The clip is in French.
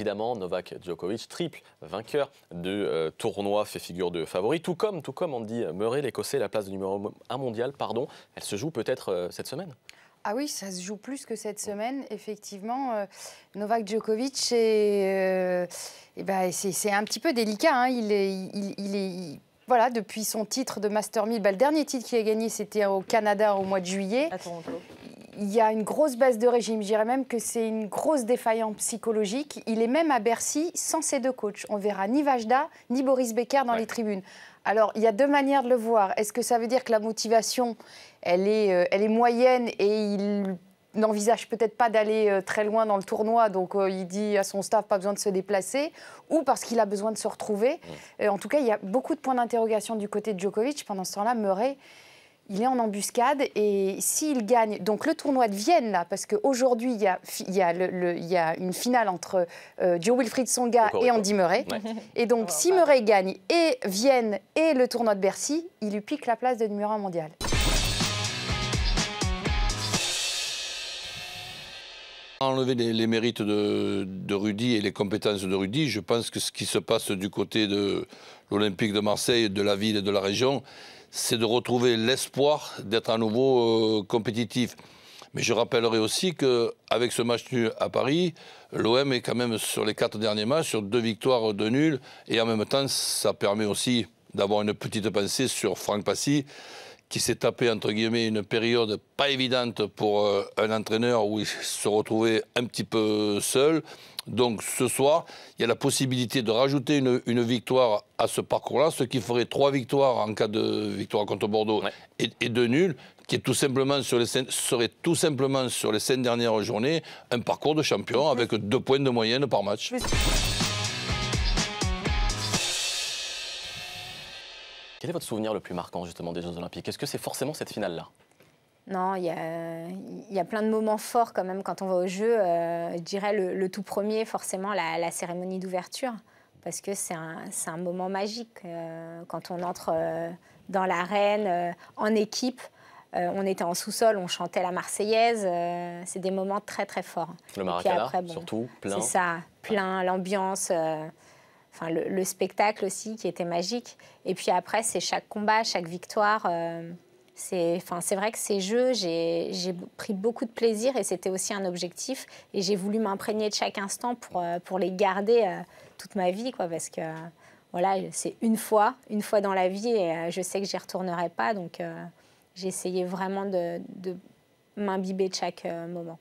évidemment, Novak Djokovic, triple vainqueur de euh, tournoi, fait figure de favori. Tout comme, tout comme Andy Murray, l'Écossais, la place de numéro 1 mondial, pardon, elle se joue peut-être euh, cette semaine ah oui, ça se joue plus que cette semaine, effectivement. Euh, Novak Djokovic, et, eh ben, c'est un petit peu délicat. Hein. Il est, voilà, depuis son titre de Master 1000, bah, le dernier titre qu'il a gagné, c'était au Canada au mois de juillet. À Toronto il y a une grosse baisse de régime. Je dirais même que c'est une grosse défaillance psychologique. Il est même à Bercy sans ses deux coachs. On verra ni Vajda ni Boris Becker dans les tribunes. Alors, il y a deux manières de le voir. Est-ce que ça veut dire que la motivation, elle est, euh, moyenne et il n'envisage peut-être pas d'aller euh, très loin dans le tournoi, donc euh, il dit à son staff pas besoin de se déplacer, ou parce qu'il a besoin de se retrouver. en tout cas, il y a beaucoup de points d'interrogation du côté de Djokovic. Pendant ce temps-là, Murray, il est en embuscade et s'il gagne, donc le tournoi de Vienne, là, parce qu'aujourd'hui, il y a, une finale entre euh, Joe Wilfried Songa et Andy Murray. Et donc, oh, si Murray gagne et Vienne et le tournoi de Bercy, il lui pique la place de numéro 1 mondial. enlever les, mérites de, de, Rudy et les compétences de Rudy, je pense que ce qui se passe du côté de l'Olympique de Marseille, de la ville et de la région, c'est de retrouver l'espoir d'être à nouveau euh, compétitif. Mais je rappellerai aussi qu'avec ce match nul à Paris, l'OM est quand même sur les quatre derniers matchs, sur deux victoires, deux nuls. Et en même temps, ça permet aussi d'avoir une petite pensée sur Franck Passy, qui s'est tapé, entre guillemets, une période pas évidente pour euh, un entraîneur où il se retrouvait un petit peu seul. Donc ce soir, il y a la possibilité de rajouter une, victoire à ce parcours-là, ce qui ferait trois victoires en cas de victoire contre Bordeaux et, deux nuls, qui est tout simplement sur les, serait tout simplement sur les cinq dernières journées un parcours de champion mmh. avec deux points de moyenne par match. Quel est votre souvenir le plus marquant justement des Jeux Olympiques Est-ce que c'est forcément cette finale-là non, il y, a, plein de moments forts quand même quand on va au jeu. Euh, je dirais le, tout premier, forcément, la, cérémonie d'ouverture, parce que c'est un, moment magique. Euh, quand on entre euh, dans l'arène en équipe, on était en sous-sol, on chantait la Marseillaise. c'est des moments très très forts. Le surtout, plein. C'est ça, plein, l'ambiance le, spectacle aussi qui était magique. Et puis après, c'est chaque combat, chaque victoire. Euh, c'est vrai que ces jeux, j'ai pris beaucoup de plaisir et c'était aussi un objectif. Et j'ai voulu m'imprégner de chaque instant pour, euh, les garder euh, toute ma vie, quoi, parce que voilà, c'est une fois, une fois dans la vie et je sais que j'y retournerai pas. Donc j'ai essayé vraiment de, de m'imbiber de chaque moment.